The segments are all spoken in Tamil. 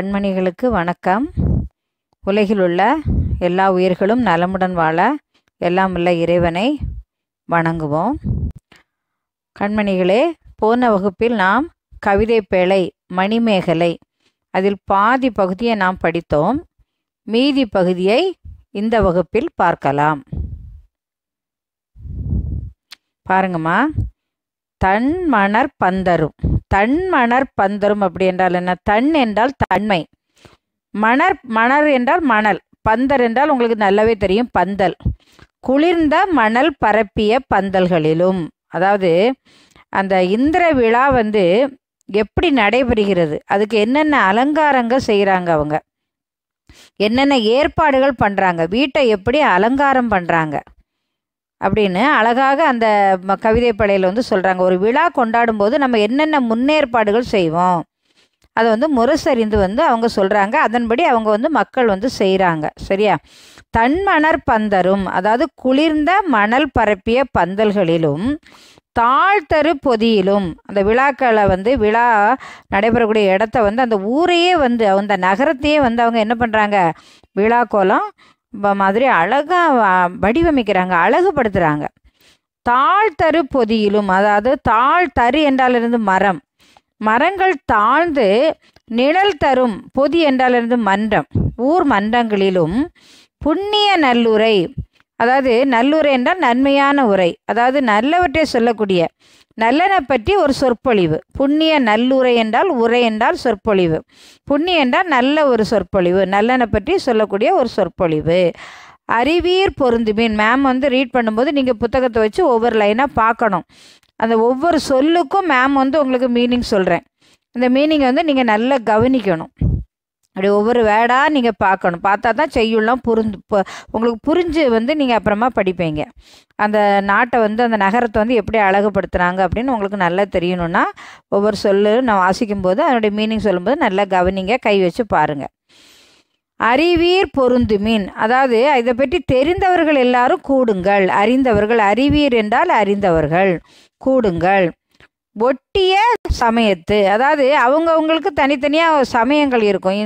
கண்மணிகளுக்கு வணக்கம் உலகில் உள்ள எல்லா உயிர்களும் நலமுடன் வாழ எல்லாம் உள்ள இறைவனை வணங்குவோம் கண்மணிகளே போன வகுப்பில் நாம் கவிதை பேழை மணிமேகலை அதில் பாதி பகுதியை நாம் படித்தோம் மீதி பகுதியை இந்த வகுப்பில் பார்க்கலாம் பாருங்கம்மா தன் மணர் பந்தரும் தன் மணர் பந்தரும் அப்படி என்றால் என்ன தன் என்றால் தன்மை மணர் மணர் என்றால் மணல் பந்தர் என்றால் உங்களுக்கு நல்லாவே தெரியும் பந்தல் குளிர்ந்த மணல் பரப்பிய பந்தல்களிலும் அதாவது அந்த இந்திர விழா வந்து எப்படி நடைபெறுகிறது அதுக்கு என்னென்ன அலங்காரங்கள் செய்கிறாங்க அவங்க என்னென்ன ஏற்பாடுகள் பண்ணுறாங்க வீட்டை எப்படி அலங்காரம் பண்ணுறாங்க அப்படின்னு அழகாக அந்த கவிதை படையில் வந்து சொல்கிறாங்க ஒரு விழா கொண்டாடும் போது நம்ம என்னென்ன முன்னேற்பாடுகள் செய்வோம் அதை வந்து முரசறிந்து வந்து அவங்க சொல்கிறாங்க அதன்படி அவங்க வந்து மக்கள் வந்து செய்கிறாங்க சரியா தன்மணற் பந்தரும் அதாவது குளிர்ந்த மணல் பரப்பிய பந்தல்களிலும் தாழ்த்தரு பொதியிலும் அந்த விழாக்களை வந்து விழா நடைபெறக்கூடிய இடத்த வந்து அந்த ஊரையே வந்து அந்த நகரத்தையே வந்து அவங்க என்ன பண்ணுறாங்க விழா கோலம் மாதிரி அழகாக வடிவமைக்கிறாங்க அழகுபடுத்துகிறாங்க தாழ்த்தரு பொதியிலும் அதாவது தாழ் தரு என்றாலிருந்து மரம் மரங்கள் தாழ்ந்து நிழல் தரும் பொதி என்றாலிருந்து மன்றம் ஊர் மன்றங்களிலும் புண்ணிய நல்லுரை அதாவது நல்லுரை என்றால் நன்மையான உரை அதாவது நல்லவற்றை சொல்லக்கூடிய நல்லனை பற்றி ஒரு சொற்பொழிவு புண்ணிய நல்லுரை என்றால் உரை என்றால் சொற்பொழிவு புண்ணிய என்றால் நல்ல ஒரு சொற்பொழிவு நல்லனை பற்றி சொல்லக்கூடிய ஒரு சொற்பொழிவு அறிவீர் பொருந்துமீன் மேம் வந்து ரீட் பண்ணும்போது நீங்கள் புத்தகத்தை வச்சு ஒவ்வொரு லைனாக பார்க்கணும் அந்த ஒவ்வொரு சொல்லுக்கும் மேம் வந்து உங்களுக்கு மீனிங் சொல்கிறேன் இந்த மீனிங்கை வந்து நீங்கள் நல்லா கவனிக்கணும் அப்படி ஒவ்வொரு வேடாக நீங்கள் பார்க்கணும் பார்த்தா தான் செய்யுள்லாம் புரிந்து உங்களுக்கு புரிஞ்சு வந்து நீங்கள் அப்புறமா படிப்பீங்க அந்த நாட்டை வந்து அந்த நகரத்தை வந்து எப்படி அழகுப்படுத்துகிறாங்க அப்படின்னு உங்களுக்கு நல்லா தெரியணும்னா ஒவ்வொரு சொல்லு நான் வாசிக்கும் போது அதனுடைய மீனிங் சொல்லும்போது நல்லா கவனிங்க கை வச்சு பாருங்கள் அறிவீர் பொருந்து மீன் அதாவது இதை பற்றி தெரிந்தவர்கள் எல்லாரும் கூடுங்கள் அறிந்தவர்கள் அறிவீர் என்றால் அறிந்தவர்கள் கூடுங்கள் ஒட்டிய சமயத்து அதாவது அவங்கவுங்களுக்கு தனித்தனியாக சமயங்கள் இருக்கும்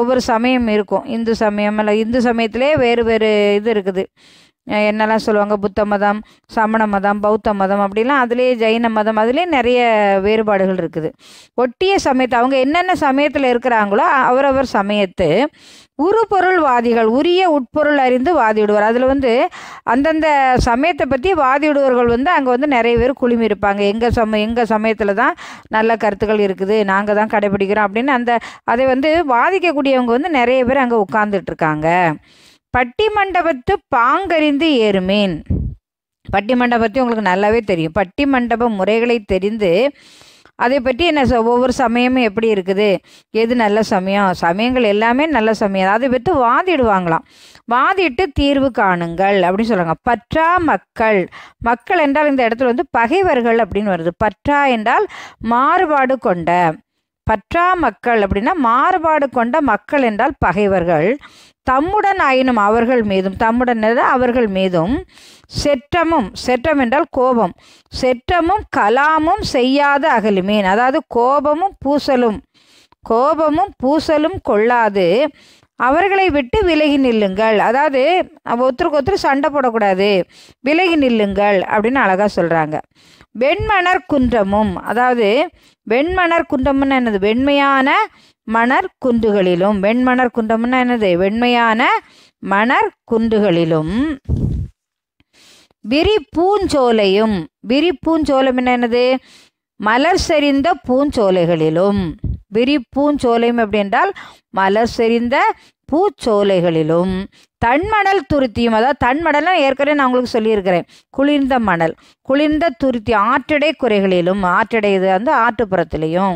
ஒவ்வொரு சமயம் இருக்கும் இந்து சமயம் இல்லை இந்து சமயத்திலே வேறு வேறு இது இருக்குது என்னெல்லாம் சொல்லுவாங்க புத்த மதம் சமண மதம் பௌத்த மதம் அப்படிலாம் அதுலேயே ஜெயின மதம் அதுலேயே நிறைய வேறுபாடுகள் இருக்குது ஒட்டிய சமயத்து அவங்க என்னென்ன சமயத்தில் இருக்கிறாங்களோ அவரவர் சமயத்து உருபொருள்வாதிகள் உரிய உட்பொருள் அறிந்து வாதிடுவார் அதில் வந்து அந்தந்த சமயத்தை பற்றி வாதிடுவர்கள் வந்து அங்கே வந்து நிறைய பேர் குழுமி இருப்பாங்க எங்கள் சம எங்கள் சமயத்தில் தான் நல்ல கருத்துக்கள் இருக்குது நாங்கள் தான் கடைபிடிக்கிறோம் அப்படின்னு அந்த அதை வந்து வாதிக்கக்கூடியவங்க வந்து நிறைய பேர் அங்கே உட்காந்துட்ருக்காங்க பட்டி மண்டபத்து பாங்கறிந்து ஏறுமேன் பட்டி மண்டபத்தையும் உங்களுக்கு நல்லாவே தெரியும் பட்டி மண்டப முறைகளை தெரிந்து அதை பற்றி என்ன ஒவ்வொரு சமயமும் எப்படி இருக்குது எது நல்ல சமயம் சமயங்கள் எல்லாமே நல்ல சமயம் அதை பற்றி வாதிடுவாங்களாம் வாதிட்டு தீர்வு காணுங்கள் அப்படின்னு சொல்லுவாங்க பற்றா மக்கள் மக்கள் என்றால் இந்த இடத்துல வந்து பகைவர்கள் அப்படின்னு வருது பற்றா என்றால் மாறுபாடு கொண்ட பற்றா மக்கள் அப்படின்னா மாறுபாடு கொண்ட மக்கள் என்றால் பகைவர்கள் தம்முடன் ஆயினும் அவர்கள் மீதும் தம்முடன் அவர்கள் மீதும் செற்றமும் செற்றம் என்றால் கோபம் செற்றமும் கலாமும் செய்யாத அகலுமேன் அதாவது கோபமும் பூசலும் கோபமும் பூசலும் கொள்ளாது அவர்களை விட்டு விலகி நில்லுங்கள் அதாவது ஒருத்தருக்கு ஒருத்தர் சண்டை போடக்கூடாது விலகி நில்லுங்கள் அப்படின்னு அழகாக சொல்கிறாங்க வெண்மணர் குன்றமும் அதாவது வெண்மணர் குன்றம்னா என்னது வெண்மையான மணர் குன்றுகளிலும் வெண்மணர் குன்றம்னா என்னது வெண்மையான மணர் குன்றுகளிலும் விரி பூஞ்சோலையும் விரி பூஞ்சோலம் என்னது மலர் செறிந்த பூஞ்சோலைகளிலும் விரி பூஞ்சோலையும் அப்படின்றால் மலர் செறிந்த பூச்சோலைகளிலும் தன்மணல் துருத்தியும் அதாவது தன்மணல்லாம் ஏற்கனவே நான் உங்களுக்கு சொல்லியிருக்கிறேன் குளிர்ந்த மணல் குளிர்ந்த துருத்தி ஆற்றடை குறைகளிலும் ஆற்றடை இது வந்து ஆற்றுப்புறத்திலையும்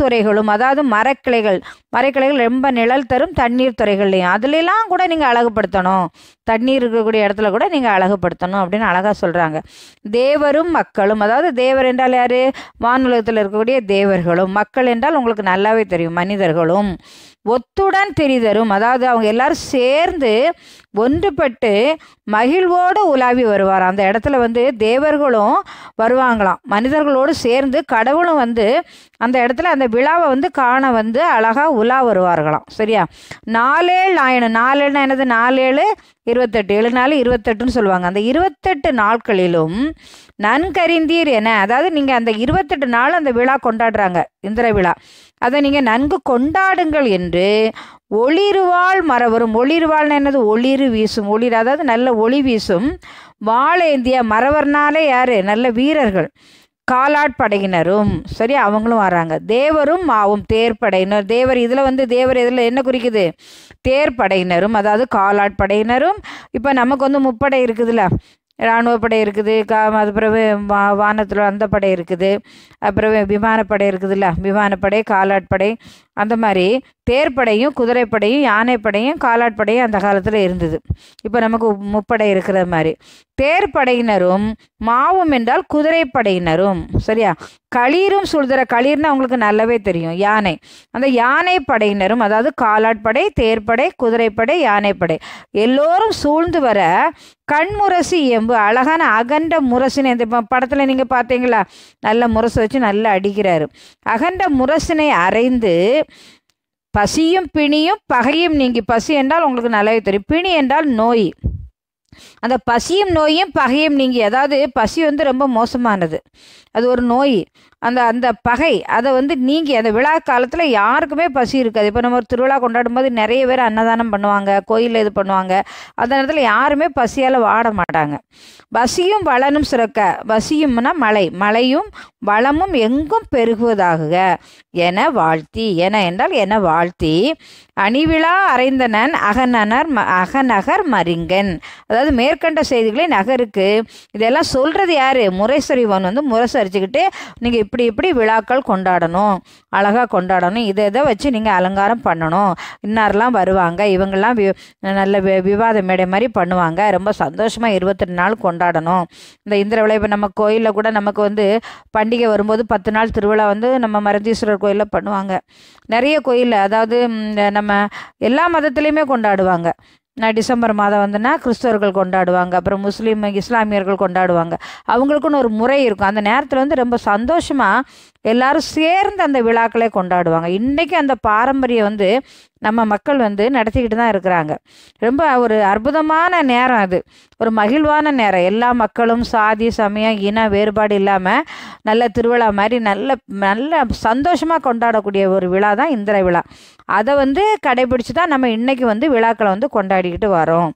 துறைகளும் அதாவது மரக்கிளைகள் மரக்கிளைகள் ரொம்ப நிழல் தரும் தண்ணீர் துறைகள்லையும் அதுலெலாம் கூட நீங்கள் அழகுபடுத்தணும் தண்ணீர் இருக்கக்கூடிய இடத்துல கூட நீங்கள் அழகுபடுத்தணும் அப்படின்னு அழகாக சொல்கிறாங்க தேவரும் மக்களும் அதாவது தேவர் என்றால் யார் வானுலகத்தில் இருக்கக்கூடிய தேவர்களும் மக்கள் என்றால் உங்களுக்கு நல்லாவே தெரியும் மனிதர்களும் ஒத்துடன் தெரிதரும் அதாவது அவங்க எல்லாரும் சே சேர்ந்து ஒன்றுபட்டு மகிழ்வோடு உலாவி வருவார் அந்த இடத்துல வந்து தேவர்களும் வருவாங்களாம் மனிதர்களோடு சேர்ந்து கடவுளும் வந்து அந்த இடத்துல அந்த விழாவை வந்து காண வந்து அழகாக உலா வருவார்களாம் சரியா நாலேழு ஆயினும் நாலேழுனா என்னது நாலேழு இருபத்தெட்டு ஏழு நாலு இருபத்தெட்டுன்னு சொல்லுவாங்க அந்த இருபத்தெட்டு நாட்களிலும் நன்கறிந்தீர் என அதாவது நீங்கள் அந்த இருபத்தெட்டு நாள் அந்த விழா கொண்டாடுறாங்க இந்திர விழா அதை நீங்கள் நன்கு கொண்டாடுங்கள் என்று ஒளிருவாள் மரவரும் ஒளிருவாள்னு என்னது ஒளிரு வீசும் ஒளிர் அதாவது நல்ல ஒளி வீசும் வாழேந்திய மறவர்னாலே யார் நல்ல வீரர்கள் காலாட்படையினரும் சரி அவங்களும் வராங்க தேவரும் மாவும் தேர்ப்படையினர் தேவர் இதில் வந்து தேவர் இதில் என்ன குறிக்குது தேர்ப்படையினரும் அதாவது காலாட்படையினரும் இப்போ நமக்கு வந்து முப்படை இருக்குதுல்ல இராணுவ படை இருக்குது கா அது பிறகு வா வானத்தில் அந்த படை இருக்குது அப்புறம் விமானப்படை இருக்குதுல்ல விமானப்படை காலாட்படை அந்த மாதிரி தேர்ப்படையும் குதிரைப்படையும் யானைப்படையும் காலாட்படையும் அந்த காலத்தில் இருந்தது இப்போ நமக்கு முப்படை இருக்கிற மாதிரி தேர்ப்படையினரும் மாவும் என்றால் குதிரைப்படையினரும் சரியா களீரும் சுழுதுற களீர்னு அவங்களுக்கு நல்லாவே தெரியும் யானை அந்த யானை படையினரும் அதாவது காலாட்படை தேர்ப்படை குதிரைப்படை யானைப்படை எல்லோரும் சூழ்ந்து வர கண்முரசு எம்பு அழகான அகண்ட முரசினை இந்த படத்தில் நீங்கள் பார்த்தீங்களா நல்ல முரசு வச்சு நல்லா அடிக்கிறாரு அகண்ட முரசினை அரைந்து பசியும் பிணியும் பகையும் நீங்கி பசி என்றால் உங்களுக்கு நல்லாவே தெரியும் பிணி என்றால் நோய் அந்த பசியும் நோயும் பகையும் நீங்கள் அதாவது பசி வந்து ரொம்ப மோசமானது அது ஒரு நோய் அந்த அந்த பகை அதை வந்து நீங்கள் அந்த விழா காலத்தில் யாருக்குமே பசி இருக்காது இப்போ நம்ம ஒரு திருவிழா கொண்டாடும் போது நிறைய பேர் அன்னதானம் பண்ணுவாங்க கோயிலில் இது பண்ணுவாங்க அந்த நேரத்தில் யாருமே பசியால் வாட மாட்டாங்க பசியும் வளனும் சுரக்க பசியும்னா மழை மழையும் வளமும் எங்கும் பெருகுவதாக என வாழ்த்தி என என்றால் என வாழ்த்தி அணிவிழா அறைந்தனன் அகநனர் அகநகர் மரிங்கன் அதாவது மே மேற்கண்ட செய்திகளை நகருக்கு இதெல்லாம் சொல்கிறது யார் முரசரிவன் வந்து முரசரிச்சுக்கிட்டு நீங்கள் இப்படி இப்படி விழாக்கள் கொண்டாடணும் அழகாக கொண்டாடணும் இதை இதை வச்சு நீங்கள் அலங்காரம் பண்ணணும் இன்னாரெலாம் வருவாங்க இவங்கெல்லாம் வி நல்ல வி விவாத மேடை மாதிரி பண்ணுவாங்க ரொம்ப சந்தோஷமாக இருபத்தெட்டு நாள் கொண்டாடணும் இந்த இந்திர விளைவு நம்ம கோயிலில் கூட நமக்கு வந்து பண்டிகை வரும்போது பத்து நாள் திருவிழா வந்து நம்ம மருந்தீஸ்வரர் கோயிலில் பண்ணுவாங்க நிறைய கோயிலில் அதாவது நம்ம எல்லா மதத்துலேயுமே கொண்டாடுவாங்க நான் டிசம்பர் மாதம் வந்தேன்னா கிறிஸ்தவர்கள் கொண்டாடுவாங்க அப்புறம் முஸ்லீம் இஸ்லாமியர்கள் கொண்டாடுவாங்க அவங்களுக்குன்னு ஒரு முறை இருக்கும் அந்த நேரத்தில் வந்து ரொம்ப சந்தோஷமாக எல்லாரும் சேர்ந்து அந்த விழாக்களை கொண்டாடுவாங்க இன்றைக்கி அந்த பாரம்பரியம் வந்து நம்ம மக்கள் வந்து நடத்திக்கிட்டு தான் இருக்கிறாங்க ரொம்ப ஒரு அற்புதமான நேரம் அது ஒரு மகிழ்வான நேரம் எல்லா மக்களும் சாதி சமயம் இன வேறுபாடு இல்லாமல் நல்ல திருவிழா மாதிரி நல்ல நல்ல சந்தோஷமாக கொண்டாடக்கூடிய ஒரு விழா தான் இந்திர விழா அதை வந்து கடைபிடிச்சு தான் நம்ம இன்றைக்கி வந்து விழாக்களை வந்து கொண்டாடிக்கிட்டு வரோம்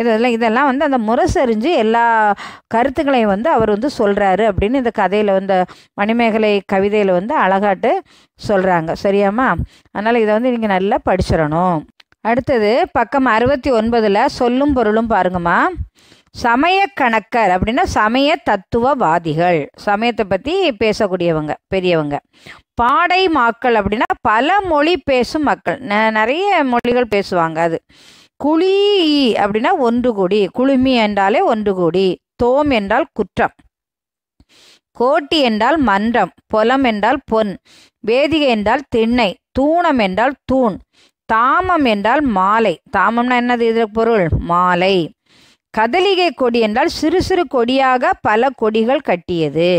இதெல்லாம் இதெல்லாம் வந்து அந்த முரசறிஞ்சு எல்லா கருத்துக்களையும் வந்து அவர் வந்து சொல்கிறாரு அப்படின்னு இந்த கதையில் வந்து மணிமேகலை கவிதையில் வந்து அழகாட்டு சொல்கிறாங்க சரியாம்மா அதனால் இதை வந்து நீங்கள் நல்லா படிச்சிடணும் அடுத்தது பக்கம் அறுபத்தி ஒன்பதில் சொல்லும் பொருளும் பாருங்கம்மா சமய கணக்கர் அப்படின்னா சமய தத்துவவாதிகள் சமயத்தை பற்றி பேசக்கூடியவங்க பெரியவங்க பாடை மாக்கள் அப்படின்னா பல மொழி பேசும் மக்கள் நிறைய மொழிகள் பேசுவாங்க அது குழி அப்படின்னா ஒன்று கோடி குழுமி என்றாலே ஒன்று கோடி தோம் என்றால் குற்றம் கோட்டி என்றால் மன்றம் பொலம் என்றால் பொன் வேதிகை என்றால் திண்ணை தூணம் என்றால் தூண் தாமம் என்றால் மாலை தாமம்னா என்னது இது பொருள் மாலை கதலிகை கொடி என்றால் சிறு சிறு கொடியாக பல கொடிகள் கட்டியது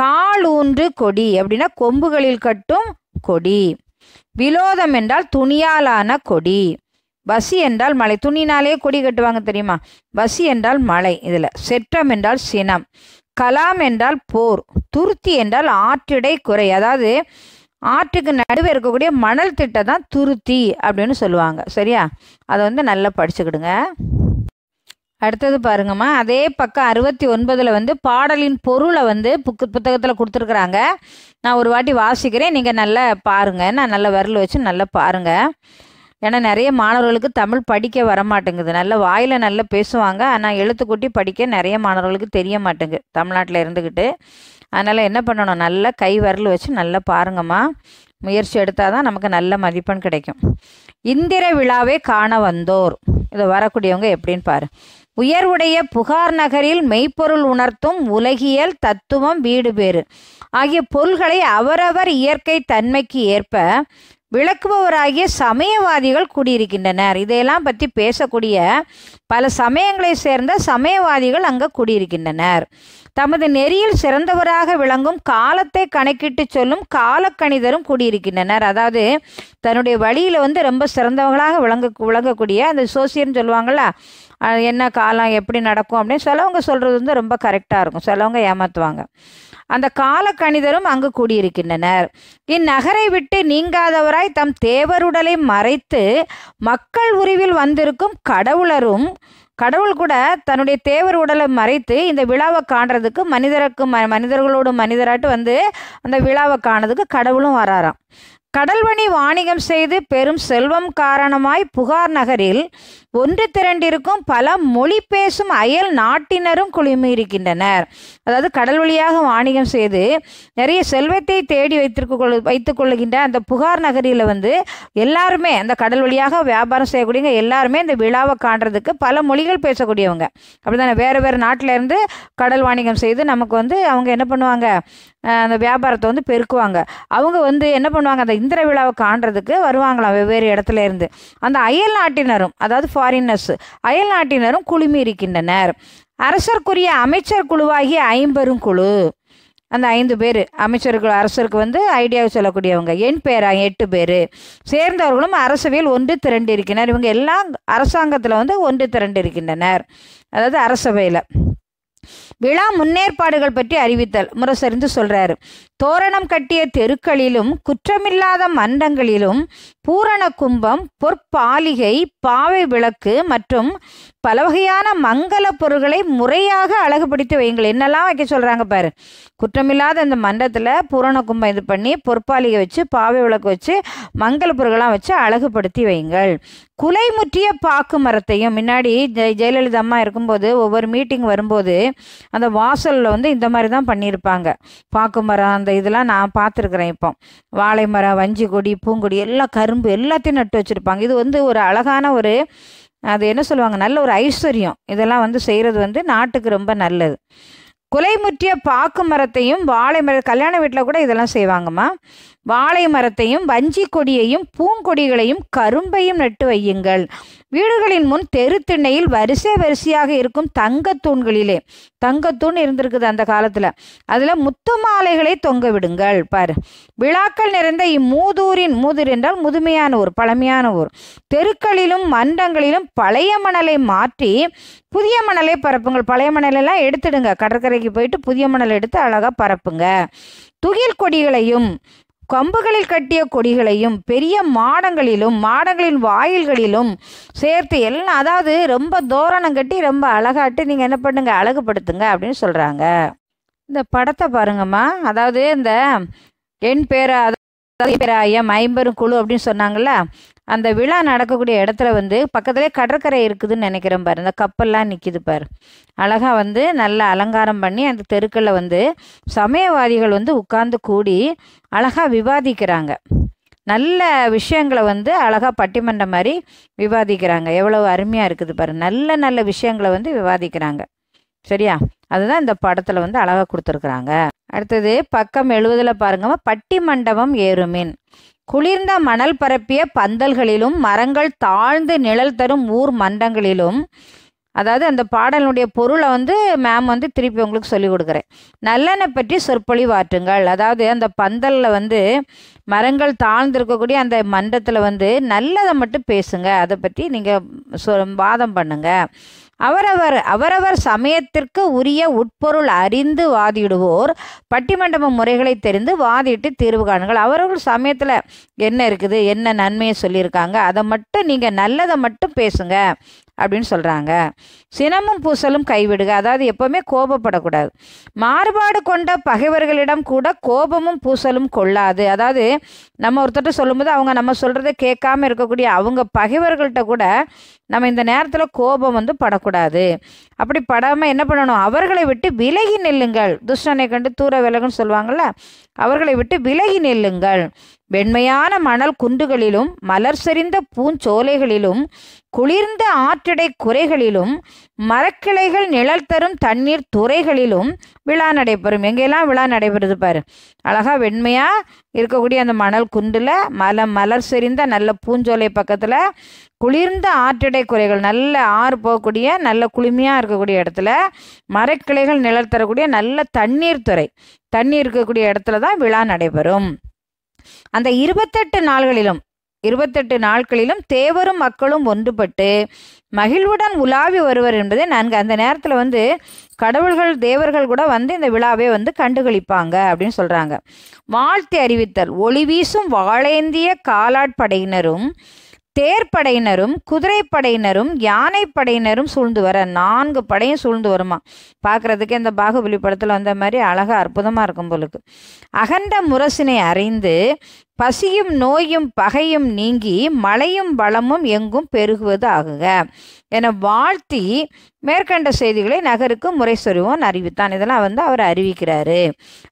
காலூன்று கொடி அப்படின்னா கொம்புகளில் கட்டும் கொடி விலோதம் என்றால் துணியாலான கொடி பசி என்றால் மலை துணினாலே கொடி கட்டுவாங்க தெரியுமா பசி என்றால் மலை இதில் செற்றம் என்றால் சினம் கலாம் என்றால் போர் துருத்தி என்றால் ஆற்றிடை குறை அதாவது ஆற்றுக்கு நடுவே இருக்கக்கூடிய மணல் திட்டம் தான் துருத்தி அப்படின்னு சொல்லுவாங்க சரியா அதை வந்து நல்லா படிச்சுக்கிடுங்க அடுத்தது பாருங்கம்மா அதே பக்கம் அறுபத்தி ஒன்பதில் வந்து பாடலின் பொருளை வந்து புக்கு புத்தகத்தில் கொடுத்துருக்குறாங்க நான் ஒரு வாட்டி வாசிக்கிறேன் நீங்கள் நல்லா பாருங்கள் நான் நல்லா விரல் வச்சு நல்லா பாருங்கள் ஏன்னா நிறைய மாணவர்களுக்கு தமிழ் படிக்க வரமாட்டேங்குது நல்ல வாயில் நல்லா பேசுவாங்க ஆனால் எழுத்துக்கூட்டி படிக்க நிறைய மாணவர்களுக்கு தெரிய மாட்டேங்குது தமிழ்நாட்டில் இருந்துக்கிட்டு அதனால் என்ன பண்ணணும் நல்லா கை வரல் வச்சு நல்லா பாருங்கம்மா முயற்சி எடுத்தால் தான் நமக்கு நல்ல மதிப்பெண் கிடைக்கும் இந்திர விழாவே காண வந்தோர் இதை வரக்கூடியவங்க எப்படின்னு பாரு உயர்வுடைய புகார் நகரில் மெய்ப்பொருள் உணர்த்தும் உலகியல் தத்துவம் வீடு பேறு ஆகிய பொருள்களை அவரவர் இயற்கை தன்மைக்கு ஏற்ப விளக்குபவராகிய சமயவாதிகள் கூடியிருக்கின்றனர் இதையெல்லாம் பற்றி பேசக்கூடிய பல சமயங்களை சேர்ந்த சமயவாதிகள் அங்கே கூடியிருக்கின்றனர் தமது நெறியில் சிறந்தவராக விளங்கும் காலத்தை கணக்கிட்டு சொல்லும் காலக்கணிதரும் கூடியிருக்கின்றனர் அதாவது தன்னுடைய வழியில் வந்து ரொம்ப சிறந்தவங்களாக விளங்க விளங்கக்கூடிய அந்த சோசியர்னு சொல்லுவாங்களா என்ன காலம் எப்படி நடக்கும் அப்படின்னு சிலவங்க சொல்கிறது வந்து ரொம்ப கரெக்டாக இருக்கும் சிலவங்க ஏமாற்றுவாங்க அந்த காலக்கணிதரும் அங்கு கூடியிருக்கின்றனர் இந்நகரை விட்டு நீங்காதவராய் தம் தேவருடலை மறைத்து மக்கள் உருவில் வந்திருக்கும் கடவுளரும் கடவுள் கூட தன்னுடைய தேவர் உடலை மறைத்து இந்த விழாவை காண்றதுக்கு மனிதருக்கு மனிதர்களோடு மனிதராட்டு வந்து அந்த விழாவை காணதுக்கு கடவுளும் வராராம் கடல்வணி வாணிகம் செய்து பெரும் செல்வம் காரணமாய் புகார் நகரில் ஒன்று திரண்டிருக்கும் பல மொழி பேசும் அயல் நாட்டினரும் குழுமியிருக்கின்றனர் அதாவது கடல் வழியாக வாணிகம் செய்து நிறைய செல்வத்தை தேடி வைத்திருக்க வைத்துக் கொள்ளுகின்ற அந்த புகார் நகரில் வந்து எல்லாருமே அந்த கடல் வழியாக வியாபாரம் செய்யக்கூடியவங்க எல்லாருமே இந்த விழாவை காண்றதுக்கு பல மொழிகள் பேசக்கூடியவங்க அப்படிதானே வேறு வேறு நாட்டிலேருந்து கடல் வாணிகம் செய்து நமக்கு வந்து அவங்க என்ன பண்ணுவாங்க அந்த வியாபாரத்தை வந்து பெருக்குவாங்க அவங்க வந்து என்ன பண்ணுவாங்க அந்த இந்திர விழாவை காண்றதுக்கு வருவாங்களாம் வெவ்வேறு இடத்துல இருந்து அந்த அயல் நாட்டினரும் அதாவது ஃபாரினர்ஸ் அயல் நாட்டினரும் குழுமி இருக்கின்றனர் அரசர்க்குரிய அமைச்சர் குழுவாகிய ஐம்பெரும் குழு அந்த ஐந்து பேர் அமைச்சர்கள் அரசருக்கு வந்து ஐடியாவை சொல்லக்கூடியவங்க என் பேராக எட்டு பேர் சேர்ந்தவர்களும் அரசவையில் ஒன்று திரண்டு இருக்கின்றனர் இவங்க எல்லாம் அரசாங்கத்தில் வந்து ஒன்று திரண்டு இருக்கின்றனர் அதாவது அரசவையில் விழா முன்னேற்பாடுகள் பற்றி அறிவித்தல் முரசறிந்து சொல்றாரு தோரணம் கட்டிய தெருக்களிலும் குற்றமில்லாத மன்றங்களிலும் பூரண கும்பம் பொற்பாலிகை பாவை விளக்கு மற்றும் பல வகையான மங்கள பொருட்களை முறையாக அழகுபடுத்தி வையுங்கள் என்னெல்லாம் வைக்க சொல்கிறாங்க பாரு குற்றமில்லாத அந்த மண்டத்தில் பூரண கும்பம் இது பண்ணி பொற்பாலிகை வச்சு பாவை விளக்கு வச்சு மங்கள பொருட்களாம் வச்சு அழகுபடுத்தி வையுங்கள் குலை முற்றிய பாக்கு மரத்தையும் முன்னாடி ஜெய ஜெயலலிதா அம்மா இருக்கும்போது ஒவ்வொரு மீட்டிங் வரும்போது அந்த வாசலில் வந்து இந்த மாதிரி தான் பண்ணியிருப்பாங்க பாக்கு மரம் அந்த இதெல்லாம் நான் பார்த்துருக்குறேன் இப்போ வாழை மரம் வஞ்சி கொடி பூங்கொடி எல்லாம் கரு கரும்பு எல்லாத்தையும் நட்டு வச்சுருப்பாங்க இது வந்து ஒரு அழகான ஒரு அது என்ன சொல்லுவாங்க நல்ல ஒரு ஐஸ்வர்யம் இதெல்லாம் வந்து செய்கிறது வந்து நாட்டுக்கு ரொம்ப நல்லது குலைமுற்றிய பாக்கு மரத்தையும் வாழை மர கல்யாண வீட்டில் கூட இதெல்லாம் செய்வாங்கம்மா வாழை மரத்தையும் வஞ்சி கொடியையும் பூங்கொடிகளையும் கரும்பையும் நட்டு வையுங்கள் வீடுகளின் முன் தெரு திண்ணையில் வரிசை வரிசையாக இருக்கும் தங்கத்தூண்களிலே தங்கத்தூண் இருந்திருக்குது அந்த காலத்தில் அதில் முத்து மாலைகளை தொங்க விடுங்கள் பாரு விழாக்கள் நிறைந்த இம்மூதூரின் மூதூர் என்றால் முதுமையான ஊர் பழமையான ஊர் தெருக்களிலும் மன்றங்களிலும் பழைய மணலை மாற்றி புதிய மணலை பரப்புங்கள் பழைய மணலெல்லாம் எடுத்துடுங்க கடற்கரைக்கு போயிட்டு புதிய மணல் எடுத்து அழகாக பரப்புங்க துகில் கொடிகளையும் கம்புகளில் கட்டிய கொடிகளையும் பெரிய மாடங்களிலும் மாடங்களின் வாயில்களிலும் சேர்த்து எல்லாம் அதாவது ரொம்ப தோரணம் கட்டி ரொம்ப அழகாட்டு நீங்கள் என்ன பண்ணுங்க அழகுபடுத்துங்க அப்படின்னு சொல்கிறாங்க இந்த படத்தை பாருங்கம்மா அதாவது இந்த என் பேரை பேராயம் ஐம்பரும் குழு அப்படின்னு சொன்னாங்கல்ல அந்த விழா நடக்கக்கூடிய இடத்துல வந்து பக்கத்துலேயே கடற்கரை இருக்குதுன்னு நினைக்கிறேன் பாரு இந்த கப்பல்லாம் நிற்கிது பார் அழகாக வந்து நல்லா அலங்காரம் பண்ணி அந்த தெருக்களில் வந்து சமயவாதிகள் வந்து உட்கார்ந்து கூடி அழகாக விவாதிக்கிறாங்க நல்ல விஷயங்களை வந்து அழகாக பட்டிமன்றம் மாதிரி விவாதிக்கிறாங்க எவ்வளோ அருமையாக இருக்குது பாரு நல்ல நல்ல விஷயங்களை வந்து விவாதிக்கிறாங்க சரியா அதுதான் இந்த படத்தில் வந்து அழகாக கொடுத்துருக்குறாங்க அடுத்தது பக்கம் எழுவதில் பாருங்க பட்டி மண்டபம் ஏறுமின் குளிர்ந்த மணல் பரப்பிய பந்தல்களிலும் மரங்கள் தாழ்ந்து நிழல் தரும் ஊர் மண்டங்களிலும் அதாவது அந்த பாடலினுடைய பொருளை வந்து மேம் வந்து திருப்பி உங்களுக்கு சொல்லிக் கொடுக்குறேன் நல்லெண்ணெய் பற்றி சொற்பொழிவாற்றுங்கள் அதாவது அந்த பந்தலில் வந்து மரங்கள் தாழ்ந்திருக்கக்கூடிய அந்த மண்டத்தில் வந்து நல்லதை மட்டும் பேசுங்க அதை பற்றி நீங்கள் சொ வாதம் பண்ணுங்கள் அவரவர் அவரவர் சமயத்திற்கு உரிய உட்பொருள் அறிந்து வாதிடுவோர் பட்டிமண்டப முறைகளை தெரிந்து வாதிட்டு தீர்வு காணுங்கள் அவரவர் சமயத்தில் என்ன இருக்குது என்ன நன்மையை சொல்லியிருக்காங்க அதை மட்டும் நீங்கள் நல்லதை மட்டும் பேசுங்க அப்படின்னு சொல்கிறாங்க சினமும் பூசலும் கைவிடுக அதாவது எப்போவுமே கோபப்படக்கூடாது மாறுபாடு கொண்ட பகைவர்களிடம் கூட கோபமும் பூசலும் கொள்ளாது அதாவது நம்ம ஒருத்தர் சொல்லும்போது அவங்க நம்ம சொல்கிறத கேட்காம இருக்கக்கூடிய அவங்க பகைவர்கள்ட்ட கூட நம்ம இந்த நேரத்தில் கோபம் வந்து படக்கூடாது அப்படி படாமல் என்ன பண்ணணும் அவர்களை விட்டு விலகி நில்லுங்கள் துஷ்டனை கண்டு தூர விலகுன்னு சொல்லுவாங்கள்ல அவர்களை விட்டு விலகி நில்லுங்கள் வெண்மையான மணல் குண்டுகளிலும் மலர் செறிந்த பூஞ்சோலைகளிலும் குளிர்ந்த ஆற்றடை குறைகளிலும் மரக்கிளைகள் நிழல் தரும் தண்ணீர் துறைகளிலும் விழா நடைபெறும் எங்கெல்லாம் விழா நடைபெறுது பாரு அழகாக வெண்மையாக இருக்கக்கூடிய அந்த மணல் குண்டில் மல மலர் செறிந்த நல்ல பூஞ்சோலை பக்கத்தில் குளிர்ந்த ஆற்றடை குறைகள் நல்ல ஆறு போகக்கூடிய நல்ல குளுமையாக இருக்கக்கூடிய இடத்துல மரக்கிளைகள் நிழல் தரக்கூடிய நல்ல தண்ணீர் துறை தண்ணீர் இருக்கக்கூடிய இடத்துல தான் விழா நடைபெறும் அந்த இருபத்தெட்டு நாள்களிலும் இருபத்தெட்டு நாட்களிலும் தேவரும் மக்களும் ஒன்றுபட்டு மகிழ்வுடன் உலாவி வருவர் என்பதை நான்கு அந்த நேரத்தில் வந்து கடவுள்கள் தேவர்கள் கூட வந்து இந்த விழாவை வந்து கண்டுகளிப்பாங்க அப்படின்னு சொல்கிறாங்க வாழ்த்தி அறிவித்தல் ஒளி வீசும் வாழேந்திய காலாட்படையினரும் தேர்ப்படையினரும் குதிரைப்படையினரும் யானைப்படையினரும் சூழ்ந்து வர நான்கு படையும் சூழ்ந்து வருமா பார்க்குறதுக்கே இந்த பாகுபலி படத்தில் வந்த மாதிரி அழகாக அற்புதமாக இருக்கும் போலுக்கு அகண்ட முரசினை அறிந்து பசியும் நோயும் பகையும் நீங்கி மழையும் வளமும் எங்கும் பெருகுவது ஆகுக என வாழ்த்தி மேற்கண்ட செய்திகளை நகருக்கு முறை சொருவோன் அறிவித்தான் இதெல்லாம் வந்து அவர் அறிவிக்கிறாரு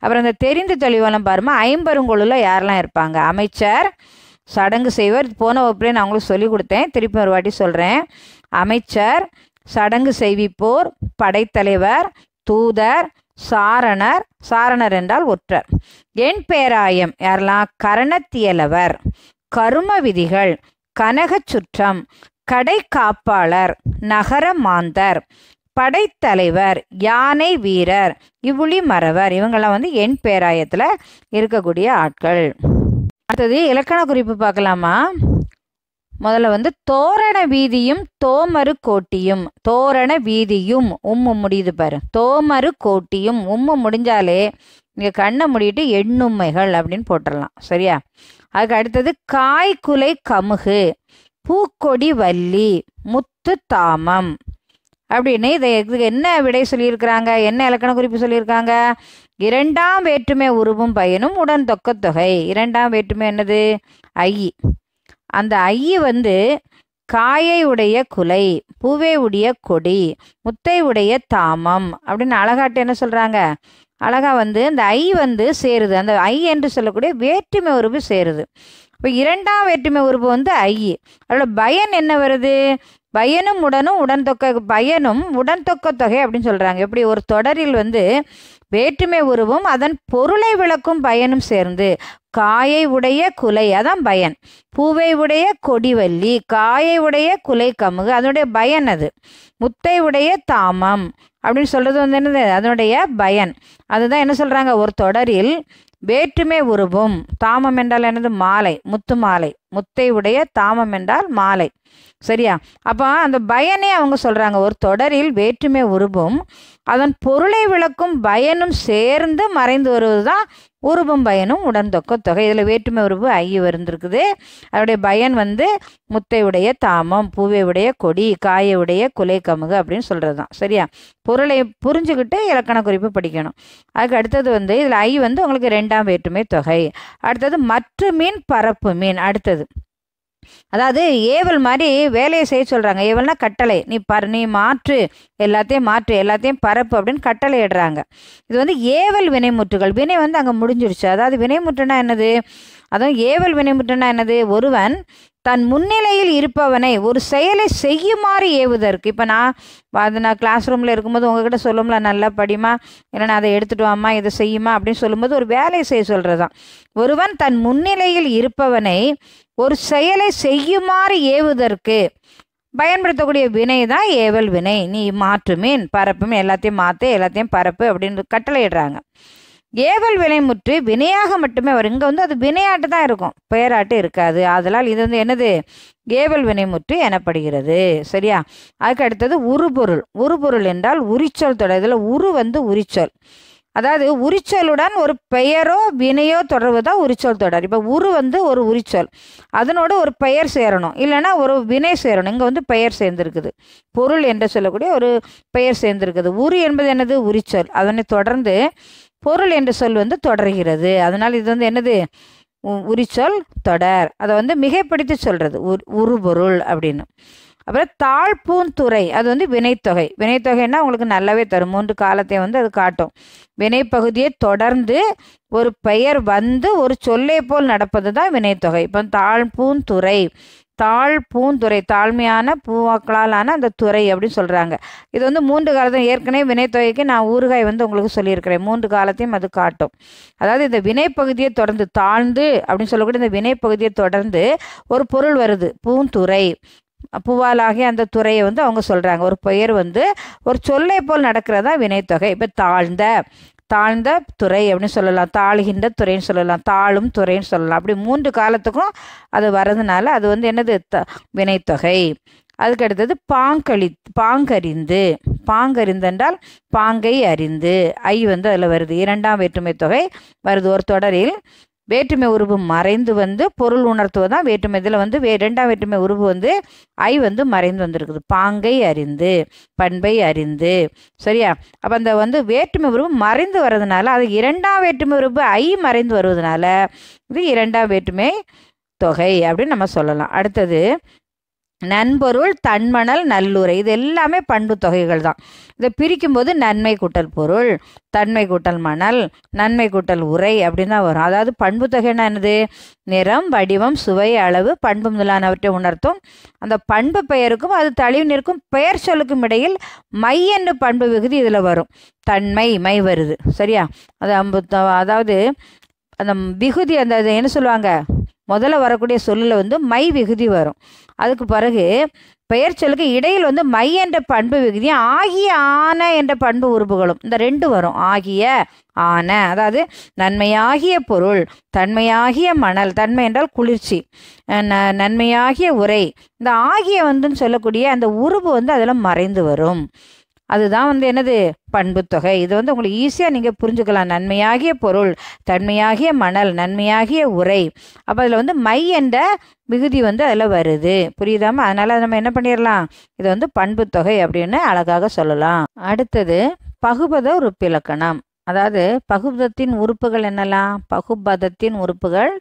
அப்புறம் அந்த தெரிந்து தெளிவெல்லாம் பாருமா ஐம்பெருங்குழுல யாரெல்லாம் இருப்பாங்க அமைச்சர் சடங்கு செய்வர் போன வகுப்புலேயே நான் உங்களுக்கு சொல்லி கொடுத்தேன் திருப்பி ஒரு வாட்டி சொல்கிறேன் அமைச்சர் சடங்கு செய்விப்போர் படைத்தலைவர் தூதர் சாரணர் சாரணர் என்றால் ஒற்றர் என் பேராயம் யாரெல்லாம் கரணத்தியலவர் கரும விதிகள் கனக சுற்றம் கடை காப்பாளர் நகர மாந்தர் படைத்தலைவர் யானை வீரர் இவ்வுளி மறவர் இவங்கெல்லாம் வந்து என் பேராயத்தில் இருக்கக்கூடிய ஆட்கள் அடுத்தது இலக்கண குறிப்பு பார்க்கலாமா முதல்ல வந்து தோரண வீதியும் தோமரு கோட்டியும் தோரண வீதியும் உம்மு முடியுது பாரு தோமரு கோட்டியும் உம்மு முடிஞ்சாலே இங்கே கண்ணை முடிட்டு எண்ணுமைகள் அப்படின்னு போட்டுடலாம் சரியா அதுக்கு அடுத்தது காய்குலை கமுகு பூக்கொடி வள்ளி முத்து தாமம் அப்படின்னு இதை இதுக்கு என்ன விடை சொல்லியிருக்கிறாங்க என்ன இலக்கண குறிப்பு சொல்லியிருக்காங்க இரண்டாம் வேற்றுமை உருவும் பயனும் உடன் தொக்கத்தொகை இரண்டாம் வேற்றுமை என்னது ஐ அந்த ஐ வந்து காயை உடைய குலை பூவை உடைய கொடி முத்தை உடைய தாமம் அப்படின்னு அழகாட்டு என்ன சொல்கிறாங்க அழகா வந்து இந்த ஐ வந்து சேருது அந்த ஐ என்று சொல்லக்கூடிய வேற்றுமை உருவு சேருது இப்போ இரண்டாம் வேற்றுமை உருவு வந்து ஐ அதோட பயன் என்ன வருது பயனும் உடனும் உடன்தொக்க பயனும் தொக்க தொகை அப்படின்னு சொல்கிறாங்க எப்படி ஒரு தொடரில் வந்து வேற்றுமை உருவும் அதன் பொருளை விளக்கும் பயனும் சேர்ந்து காயை உடைய குலை அதான் பயன் பூவை உடைய கொடிவல்லி காயை உடைய குலை கமுகு அதனுடைய பயன் அது முத்தை உடைய தாமம் அப்படின்னு சொல்கிறது வந்து என்னது அதனுடைய பயன் அதுதான் என்ன சொல்கிறாங்க ஒரு தொடரில் வேற்றுமை உருவும் தாமம் என்றால் எனது மாலை முத்து மாலை முத்தை உடைய தாமம் என்றால் மாலை சரியா அப்போ அந்த பயனே அவங்க சொல்கிறாங்க ஒரு தொடரில் வேற்றுமை உருவும் அதன் பொருளை விளக்கும் பயனும் சேர்ந்து மறைந்து வருவது தான் உருவம் பயனும் உடன்தொக்க தொகை இதில் வேற்றுமை உருவம் ஐ வருந்திருக்குது அதனுடைய பயன் வந்து முத்தையுடைய தாமம் பூவை உடைய கொடி காயவுடைய குலை கமுகு அப்படின்னு சொல்கிறது தான் சரியா பொருளை புரிஞ்சுக்கிட்டு இலக்கண குறிப்பு படிக்கணும் அதுக்கு அடுத்தது வந்து இதில் ஐ வந்து உங்களுக்கு ரெண்டாம் வேற்றுமை தொகை அடுத்தது மற்ற மீன் பரப்பு மீன் அடுத்தது அதாவது ஏவல் மாதிரி வேலையை செய்ய சொல்கிறாங்க ஏவல்னா கட்டளை நீ பர் நீ மாற்று எல்லாத்தையும் மாற்று எல்லாத்தையும் பரப்பு அப்படின்னு கட்டளை இடுறாங்க இது வந்து ஏவல் வினைமுற்றுகள் வினை வந்து அங்கே முடிஞ்சிருச்சு அதாவது வினைமுற்றுனா என்னது அதுவும் ஏவல் வினைமுற்றுனா என்னது ஒருவன் தன் முன்னிலையில் இருப்பவனை ஒரு செயலை செய்யுமாறு ஏவுதற்கு இப்போ நான் அது நான் கிளாஸ் ரூமில் இருக்கும்போது உங்ககிட்ட சொல்லும்ல நல்லா படிமா இல்லைனா அதை எடுத்துகிட்டு வாமா இதை செய்யுமா அப்படின்னு சொல்லும்போது ஒரு வேலையை செய்ய சொல்கிறது தான் ஒருவன் தன் முன்னிலையில் இருப்பவனை ஒரு செயலை செய்யுமாறு ஏவுதற்கு பயன்படுத்தக்கூடிய வினை தான் ஏவல் வினை நீ மாற்றுமீன் பரப்புமே எல்லாத்தையும் மாற்று எல்லாத்தையும் பரப்பு அப்படின்னு கட்டளையிடுறாங்க ஏவல் வினை முற்று வினையாக மட்டுமே வரும் இங்கே வந்து அது வினையாட்டு தான் இருக்கும் பெயராட்டு இருக்காது அதனால் இது வந்து என்னது ஏவல் முற்று எனப்படுகிறது சரியா அதுக்கு அடுத்தது உருபொருள் உருபொருள் என்றால் உரிச்சொல் தொடர் இதில் உரு வந்து உரிச்சொல் அதாவது உரிச்சொலுடன் ஒரு பெயரோ வினையோ தொடர்பு தான் உரிச்சொல் தொடர் இப்போ உரு வந்து ஒரு உரிச்சொல் அதனோட ஒரு பெயர் சேரணும் இல்லைன்னா ஒரு வினை சேரணும் இங்கே வந்து பெயர் சேர்ந்துருக்குது பொருள் என்று சொல்லக்கூடிய ஒரு பெயர் சேர்ந்துருக்குது உரு என்பது என்னது உரிச்சொல் அதனை தொடர்ந்து பொருள் என்ற சொல் வந்து தொடர்கிறது அதனால் இது வந்து என்னது உரிச்சொல் தொடர் அதை வந்து மிகைப்படுத்தி சொல்கிறது உரு உருபொருள் அப்படின்னு அப்புறம் தாழ்பூந்துறை அது வந்து வினைத்தொகை வினைத்தொகைன்னா உங்களுக்கு நல்லாவே தரும் மூன்று காலத்தை வந்து அது காட்டும் வினைப்பகுதியை தொடர்ந்து ஒரு பெயர் வந்து ஒரு சொல்லை போல் நடப்பது தான் வினைத்தொகை இப்போ தாழ்பூந்துறை தாழ் பூந்துறை தாழ்மையான பூவாக்களாலான அந்த துறை அப்படின்னு சொல்கிறாங்க இது வந்து மூன்று காலத்தையும் ஏற்கனவே வினைத்தொகைக்கு நான் ஊறுகாய் வந்து உங்களுக்கு சொல்லியிருக்கிறேன் மூன்று காலத்தையும் அது காட்டும் அதாவது இந்த வினைப்பகுதியை தொடர்ந்து தாழ்ந்து அப்படின்னு சொல்லக்கூடிய இந்த வினைப்பகுதியை தொடர்ந்து ஒரு பொருள் வருது பூந்துறை பூவாலாகி அந்த துறையை வந்து அவங்க சொல்கிறாங்க ஒரு பெயர் வந்து ஒரு சொல்லை போல் நடக்கிறதா வினைத்தொகை இப்போ தாழ்ந்த தாழ்ந்த துறை அப்படின்னு சொல்லலாம் தாழ்கின்ற துறைன்னு சொல்லலாம் தாழும் துறைன்னு சொல்லலாம் அப்படி மூன்று காலத்துக்கும் அது வர்றதுனால அது வந்து என்னது த வினைத்தொகை அதுக்கு அடுத்தது பாங்கழி பாங்கறிந்து பாங்கறிந்தென்றால் பாங்கை அறிந்து ஐ வந்து அதில் வருது இரண்டாம் வேற்றுமை தொகை வருது ஒரு தொடரில் வேற்றுமை உருவு மறைந்து வந்து பொருள் உணர்த்துவது தான் வேற்றுமை இதில் வந்து வே ரெண்டாம் வேற்றுமை உருவு வந்து ஐ வந்து மறைந்து வந்திருக்குது பாங்கை அறிந்து பண்பை அறிந்து சரியா அப்போ அந்த வந்து வேற்றுமை உருவு மறைந்து வர்றதுனால அது இரண்டாம் வேற்றுமை உருவு ஐ மறைந்து வருவதனால இது இரண்டாம் வேற்றுமை தொகை அப்படின்னு நம்ம சொல்லலாம் அடுத்தது நண்பொருள் தன்மணல் நல்லுரை இது எல்லாமே பண்பு தொகைகள் தான் இதை பிரிக்கும்போது நன்மை கூட்டல் பொருள் தன்மை கூட்டல் மணல் நன்மை கூட்டல் உரை அப்படின்னு தான் வரும் அதாவது பண்பு தொகைனா என்னது நிறம் வடிவம் சுவை அளவு பண்பு முதலானவற்றை உணர்த்தும் அந்த பண்பு பெயருக்கும் அது தழிவு நிற்கும் பெயர் சொல்லுக்கும் இடையில் மை பண்பு விகுதி இதில் வரும் தன்மை மை வருது சரியா அது அதாவது அந்த விகுதி அந்த என்ன சொல்லுவாங்க முதல்ல வரக்கூடிய சொல்லில் வந்து மை விகுதி வரும் அதுக்கு பிறகு பெயர் சொல்லுக்கு இடையில் வந்து மை என்ற பண்பு விகுதி ஆகிய ஆன என்ற பண்பு உறுப்புகளும் இந்த ரெண்டு வரும் ஆகிய ஆன அதாவது நன்மையாகிய பொருள் தன்மையாகிய மணல் தன்மை என்றால் குளிர்ச்சி நன்மையாகிய உரை இந்த ஆகிய வந்துன்னு சொல்லக்கூடிய அந்த உருவு வந்து அதில் மறைந்து வரும் அதுதான் வந்து என்னது பண்புத்தொகை இது வந்து உங்களுக்கு ஈஸியாக நீங்கள் புரிஞ்சுக்கலாம் நன்மையாகிய பொருள் தன்மையாகிய மணல் நன்மையாகிய உரை அப்போ அதில் வந்து மை என்ற மிகுதி வந்து அதில் வருது புரியுதாம அதனால் நம்ம என்ன பண்ணிடலாம் இது வந்து பண்புத்தொகை அப்படின்னு அழகாக சொல்லலாம் அடுத்தது பகுபத உறுப்பிலக்கணம் அதாவது பகுபதத்தின் உறுப்புகள் என்னெல்லாம் பகுபதத்தின் உறுப்புகள்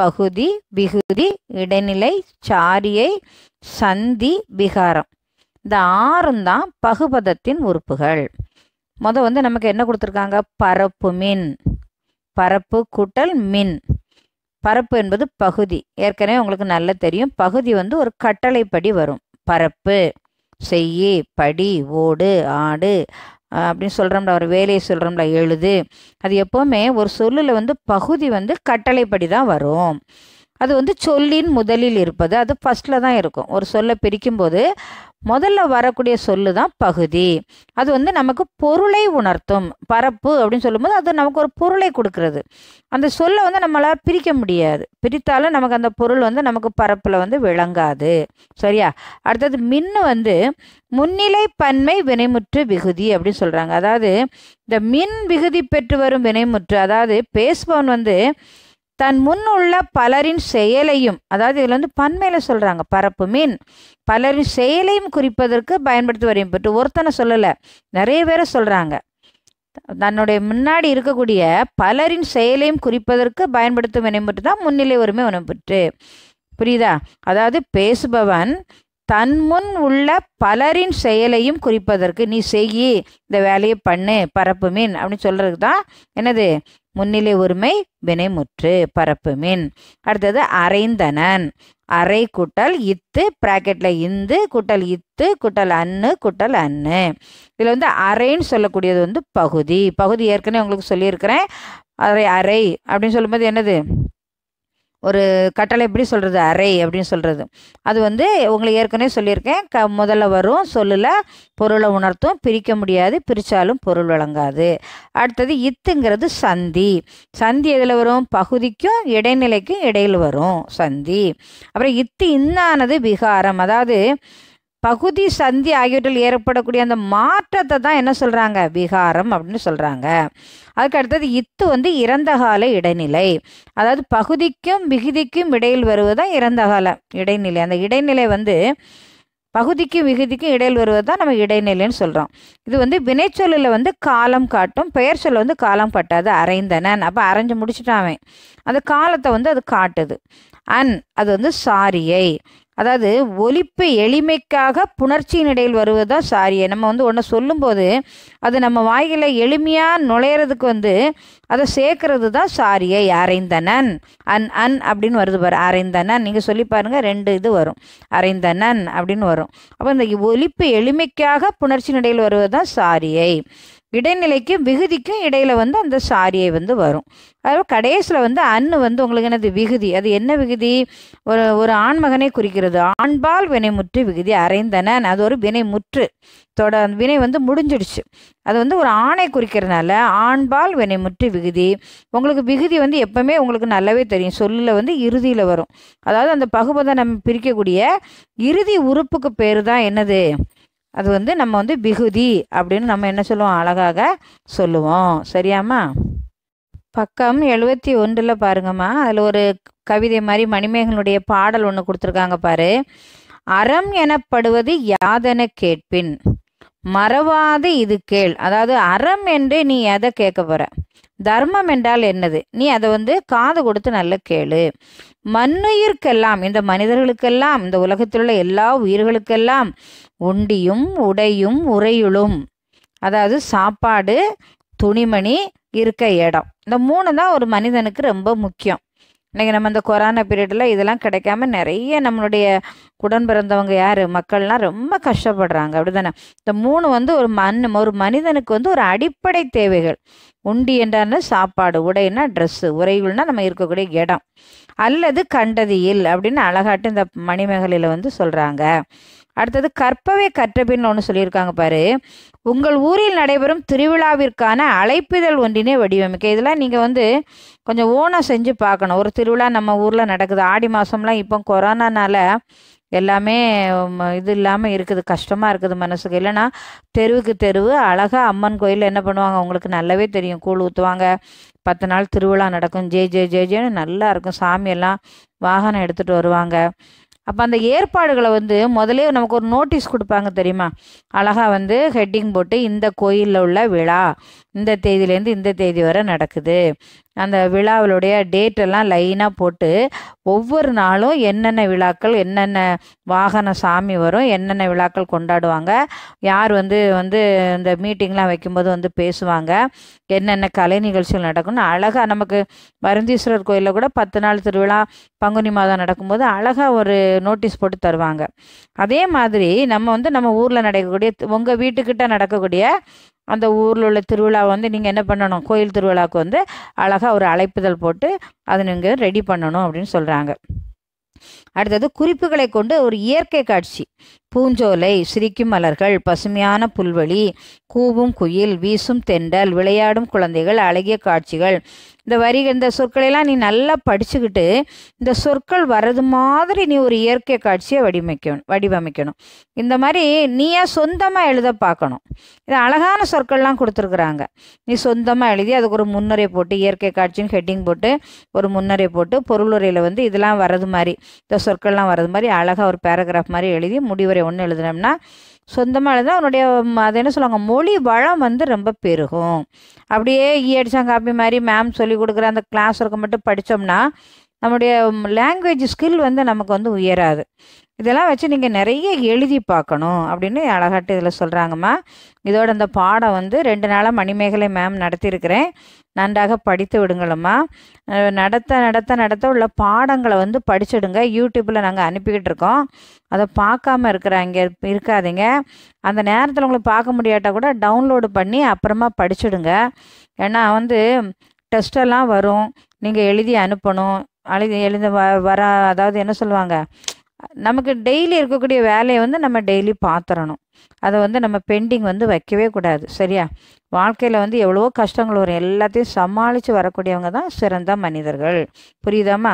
பகுதி விகுதி இடைநிலை சாரியை சந்தி விகாரம் இந்த ஆறும் தான் பகுபதத்தின் உறுப்புகள் மொதல் வந்து நமக்கு என்ன கொடுத்துருக்காங்க பரப்பு மின் பரப்பு கூட்டல் மின் பரப்பு என்பது பகுதி ஏற்கனவே உங்களுக்கு நல்லா தெரியும் பகுதி வந்து ஒரு கட்டளைப்படி வரும் பரப்பு செய்யி படி ஓடு ஆடு அப்படின்னு சொல்கிறோம்ல ஒரு வேலையை சொல்கிறோம்ல எழுது அது எப்போவுமே ஒரு சொல்லில் வந்து பகுதி வந்து கட்டளைப்படி தான் வரும் அது வந்து சொல்லின் முதலில் இருப்பது அது ஃபஸ்ட்டில் தான் இருக்கும் ஒரு சொல்லை பிரிக்கும் போது முதல்ல வரக்கூடிய சொல்லு தான் பகுதி அது வந்து நமக்கு பொருளை உணர்த்தும் பரப்பு அப்படின்னு சொல்லும்போது அது நமக்கு ஒரு பொருளை கொடுக்கறது அந்த சொல்லை வந்து நம்மளால் பிரிக்க முடியாது பிரித்தாலும் நமக்கு அந்த பொருள் வந்து நமக்கு பரப்பில் வந்து விளங்காது சரியா அடுத்தது மின்னு வந்து முன்னிலை பன்மை வினைமுற்று விகுதி அப்படின்னு சொல்கிறாங்க அதாவது இந்த மின் விகுதி பெற்று வரும் வினைமுற்று அதாவது பேசுபவன் வந்து தன் முன் உள்ள பலரின் செயலையும் அதாவது இதில் வந்து பன்மையில் சொல்கிறாங்க பரப்பு மீன் பலரின் செயலையும் குறிப்பதற்கு பயன்படுத்தி வரையும் பட்டு ஒருத்தனை சொல்லலை நிறைய பேரை சொல்கிறாங்க தன்னுடைய முன்னாடி இருக்கக்கூடிய பலரின் செயலையும் குறிப்பதற்கு பயன்படுத்தும் வினைப்பட்டு தான் முன்னிலை உரிமை வினைப்பட்டு புரியுதா அதாவது பேசுபவன் தன் முன் உள்ள பலரின் செயலையும் குறிப்பதற்கு நீ செய்யி இந்த வேலையை பண்ணு பரப்பு மீன் அப்படின்னு சொல்கிறதுக்கு தான் என்னது முன்னிலை உரிமை வினைமுற்று பரப்பு மீன் அடுத்தது அரைந்தனன் அரை குட்டல் இத்து ப்ராக்கெட்டில் இந்து குட்டல் இத்து குட்டல் அன்னு குட்டல் அன்னு இதில் வந்து அரைன்னு சொல்லக்கூடியது வந்து பகுதி பகுதி ஏற்கனவே உங்களுக்கு சொல்லியிருக்கிறேன் அரை அரை அப்படின்னு சொல்லும்போது என்னது ஒரு கட்டளை எப்படி சொல்கிறது அறை அப்படின்னு சொல்கிறது அது வந்து உங்களுக்கு ஏற்கனவே சொல்லியிருக்கேன் க முதல்ல வரும் சொல்லில் பொருளை உணர்த்தும் பிரிக்க முடியாது பிரித்தாலும் பொருள் வழங்காது அடுத்தது இத்துங்கிறது சந்தி சந்தி எதில் வரும் பகுதிக்கும் இடைநிலைக்கும் இடையில் வரும் சந்தி அப்புறம் இத்து இன்னானது விகாரம் அதாவது பகுதி சந்தி ஆகியவற்றில் ஏற்படக்கூடிய அந்த மாற்றத்தை தான் என்ன சொல்கிறாங்க விகாரம் அப்படின்னு சொல்கிறாங்க அதுக்கு அடுத்தது இத்து வந்து இறந்த கால இடைநிலை அதாவது பகுதிக்கும் விகுதிக்கும் இடையில் வருவது இறந்த கால இடைநிலை அந்த இடைநிலை வந்து பகுதிக்கும் விகுதிக்கும் இடையில் வருவது தான் நம்ம இடைநிலைன்னு சொல்கிறோம் இது வந்து வினைச்சொல்லில் வந்து காலம் காட்டும் பெயர் சொல்ல வந்து காலம் காட்டாது அரைந்தனன் அப்போ அரைஞ்சு முடிச்சுட்டாவே அந்த காலத்தை வந்து அது காட்டுது அன் அது வந்து சாரியை அதாவது ஒலிப்பு எளிமைக்காக புணர்ச்சியின் இடையில் வருவது தான் சாரியை நம்ம வந்து ஒன்று சொல்லும்போது அது நம்ம வாயில் எளிமையாக நுழையிறதுக்கு வந்து அதை சேர்க்கறது தான் சாரியை அரைந்தனன் அன் அன் அப்படின்னு வருது பாரு அரைந்தனன் நீங்கள் சொல்லி பாருங்கள் ரெண்டு இது வரும் அரைந்தனன் அப்படின்னு வரும் அப்போ இந்த ஒலிப்பு எளிமைக்காக புணர்ச்சியின் இடையில் வருவது தான் சாரியை இடைநிலைக்கு விகுதிக்கும் இடையில் வந்து அந்த சாரியை வந்து வரும் அதாவது கடைசியில் வந்து அண்ணு வந்து உங்களுக்கு என்னது விகுதி அது என்ன விகுதி ஒரு ஒரு ஆண்மகனை குறிக்கிறது ஆண்பால் வினைமுற்று விகுதி அரைந்தன அது ஒரு வினைமுற்று தொட வினை வந்து முடிஞ்சிடுச்சு அது வந்து ஒரு ஆணை குறிக்கிறதுனால ஆண்பால் வினைமுற்று விகுதி உங்களுக்கு விகுதி வந்து எப்பவுமே உங்களுக்கு நல்லாவே தெரியும் சொல்லில் வந்து இறுதியில் வரும் அதாவது அந்த பகுபதை நம்ம பிரிக்கக்கூடிய இறுதி உறுப்புக்கு பேர் தான் என்னது அது வந்து நம்ம வந்து பிகுதி அப்படின்னு நம்ம என்ன சொல்லுவோம் அழகாக சொல்லுவோம் சரியாம்மா பக்கம் எழுபத்தி ஒன்றில் பாருங்கம்மா அதில் ஒரு கவிதை மாதிரி மணிமேகனுடைய பாடல் ஒன்று கொடுத்துருக்காங்க பாரு அறம் எனப்படுவது யாதன கேட்பின் மறவாது இது கேள் அதாவது அறம் என்று நீ எதை கேட்க போற தர்மம் என்றால் என்னது நீ அதை வந்து காது கொடுத்து நல்ல கேளு மண்ணுயிர்க்கெல்லாம் இந்த மனிதர்களுக்கெல்லாம் இந்த உலகத்தில் உள்ள எல்லா உயிர்களுக்கெல்லாம் ஒண்டியும் உடையும் உறையுளும் அதாவது சாப்பாடு துணிமணி இருக்க இடம் இந்த மூணு தான் ஒரு மனிதனுக்கு ரொம்ப முக்கியம் இன்றைக்கி நம்ம இந்த கொரோனா பீரியடில் இதெல்லாம் கிடைக்காம நிறைய நம்மளுடைய உடன் பிறந்தவங்க யார் மக்கள்லாம் ரொம்ப கஷ்டப்படுறாங்க அப்படி தானே இந்த மூணு வந்து ஒரு மண் ஒரு மனிதனுக்கு வந்து ஒரு அடிப்படை தேவைகள் உண்டி என்றார்னா சாப்பாடு உடைனா ட்ரெஸ்ஸு உறைகள்னா நம்ம இருக்கக்கூடிய இடம் அல்லது கண்டதியில் அப்படின்னு அழகாட்டு இந்த மணிமேகலையில் வந்து சொல்கிறாங்க அடுத்தது கற்பவை கற்றபின்னு ஒன்று சொல்லியிருக்காங்க பாரு உங்கள் ஊரில் நடைபெறும் திருவிழாவிற்கான அழைப்பிதழ் ஒன்றினே வடிவமைக்க இதெல்லாம் நீங்கள் வந்து கொஞ்சம் ஓனாக செஞ்சு பார்க்கணும் ஒரு திருவிழா நம்ம ஊரில் நடக்குது ஆடி மாதம்லாம் இப்போ கொரோனானால எல்லாமே இது இல்லாமல் இருக்குது கஷ்டமாக இருக்குது மனசுக்கு இல்லைன்னா தெருவுக்கு தெருவு அழகாக அம்மன் கோயில் என்ன பண்ணுவாங்க உங்களுக்கு நல்லாவே தெரியும் கூழ் ஊற்றுவாங்க பத்து நாள் திருவிழா நடக்கும் ஜே ஜே ஜே ஜேன்னு நல்லா இருக்கும் சாமியெல்லாம் வாகனம் எடுத்துகிட்டு வருவாங்க அப்போ அந்த ஏற்பாடுகளை வந்து முதலே நமக்கு ஒரு நோட்டீஸ் கொடுப்பாங்க தெரியுமா அழகாக வந்து ஹெட்டிங் போட்டு இந்த கோயிலில் உள்ள விழா இந்த தேதியிலேருந்து இந்த தேதி வரை நடக்குது அந்த விழாவிலுடைய டேட்டெல்லாம் லைனாக போட்டு ஒவ்வொரு நாளும் என்னென்ன விழாக்கள் என்னென்ன வாகன சாமி வரும் என்னென்ன விழாக்கள் கொண்டாடுவாங்க யார் வந்து வந்து இந்த மீட்டிங்லாம் வைக்கும்போது வந்து பேசுவாங்க என்னென்ன கலை நிகழ்ச்சிகள் நடக்கும்னு அழகாக நமக்கு வருந்தீஸ்வரர் கோயிலில் கூட பத்து நாள் திருவிழா பங்குனி மாதம் நடக்கும்போது அழகாக ஒரு நோட்டீஸ் போட்டு தருவாங்க அதே மாதிரி நம்ம வந்து நம்ம ஊரில் நடக்கக்கூடிய உங்கள் வீட்டுக்கிட்ட நடக்கக்கூடிய அந்த ஊரில் உள்ள திருவிழா வந்து நீங்கள் என்ன பண்ணணும் கோயில் திருவிழாவுக்கு வந்து அழகாக ஒரு அழைப்புதல் போட்டு அதை நீங்கள் ரெடி பண்ணணும் அப்படின்னு சொல்கிறாங்க அடுத்தது குறிப்புகளை கொண்டு ஒரு இயற்கை காட்சி பூஞ்சோலை சிரிக்கும் மலர்கள் பசுமையான புல்வெளி கூவும் குயில் வீசும் தெண்டல் விளையாடும் குழந்தைகள் அழகிய காட்சிகள் இந்த வரிகள் இந்த சொற்களையெல்லாம் நீ நல்லா படிச்சுக்கிட்டு இந்த சொற்கள் வர்றது மாதிரி நீ ஒரு இயற்கை காட்சியை வடிவமைக்கணும் வடிவமைக்கணும் இந்த மாதிரி நீயா சொந்தமாக எழுத பார்க்கணும் இது அழகான சொற்கள்லாம் கொடுத்துருக்குறாங்க நீ சொந்தமாக எழுதி அதுக்கு ஒரு முன்னுரை போட்டு இயற்கை காட்சின்னு ஹெட்டிங் போட்டு ஒரு முன்னுரை போட்டு பொருளுரையில் வந்து இதெல்லாம் வர்றது மாதிரி இந்த சொற்கள்லாம் வர்றது மாதிரி அழகாக ஒரு பேராகிராஃப் மாதிரி எழுதி முடிவுரை ஒன்று எழுதுனோம்னா சொந்தமாக தான் அவனுடைய அது என்ன சொல்லுவாங்க மொழி வளம் வந்து ரொம்ப பெருகும் அப்படியே ஈ காப்பி மாதிரி மேம் சொல்லி கொடுக்குற அந்த கிளாஸ் இருக்க மட்டும் படித்தோம்னா நம்முடைய லாங்குவேஜ் ஸ்கில் வந்து நமக்கு வந்து உயராது இதெல்லாம் வச்சு நீங்கள் நிறைய எழுதி பார்க்கணும் அப்படின்னு அழகாட்டு இதில் சொல்கிறாங்கம்மா இதோட அந்த பாடம் வந்து ரெண்டு நாளாக மணிமேகலை மேம் நடத்தியிருக்கிறேன் நன்றாக படித்து விடுங்களம்மா நடத்த நடத்த நடத்த உள்ள பாடங்களை வந்து படிச்சுடுங்க யூடியூப்பில் நாங்கள் அனுப்பிக்கிட்டு இருக்கோம் அதை பார்க்காம இருக்கிறாங்க இருக்காதிங்க அந்த நேரத்தில் உங்களை பார்க்க முடியாட்டால் கூட டவுன்லோடு பண்ணி அப்புறமா படிச்சுடுங்க ஏன்னா வந்து டெஸ்டெல்லாம் வரும் நீங்கள் எழுதி அனுப்பணும் எழுதி எழுந்த வ வர அதாவது என்ன சொல்லுவாங்க நமக்கு டெய்லி இருக்கக்கூடிய வேலையை வந்து நம்ம டெய்லி பார்த்துடணும் அதை வந்து நம்ம பெண்டிங் வந்து வைக்கவே கூடாது சரியா வாழ்க்கையில் வந்து எவ்வளவோ கஷ்டங்கள் வரும் எல்லாத்தையும் சமாளித்து வரக்கூடியவங்க தான் சிறந்த மனிதர்கள் புரியுதாமா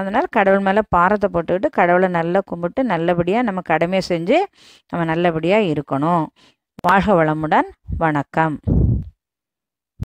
அதனால் கடவுள் மேலே பாரத்தை போட்டுக்கிட்டு கடவுளை நல்லா கும்பிட்டு நல்லபடியாக நம்ம கடமையை செஞ்சு நம்ம நல்லபடியாக இருக்கணும் வாழ்க வளமுடன் வணக்கம்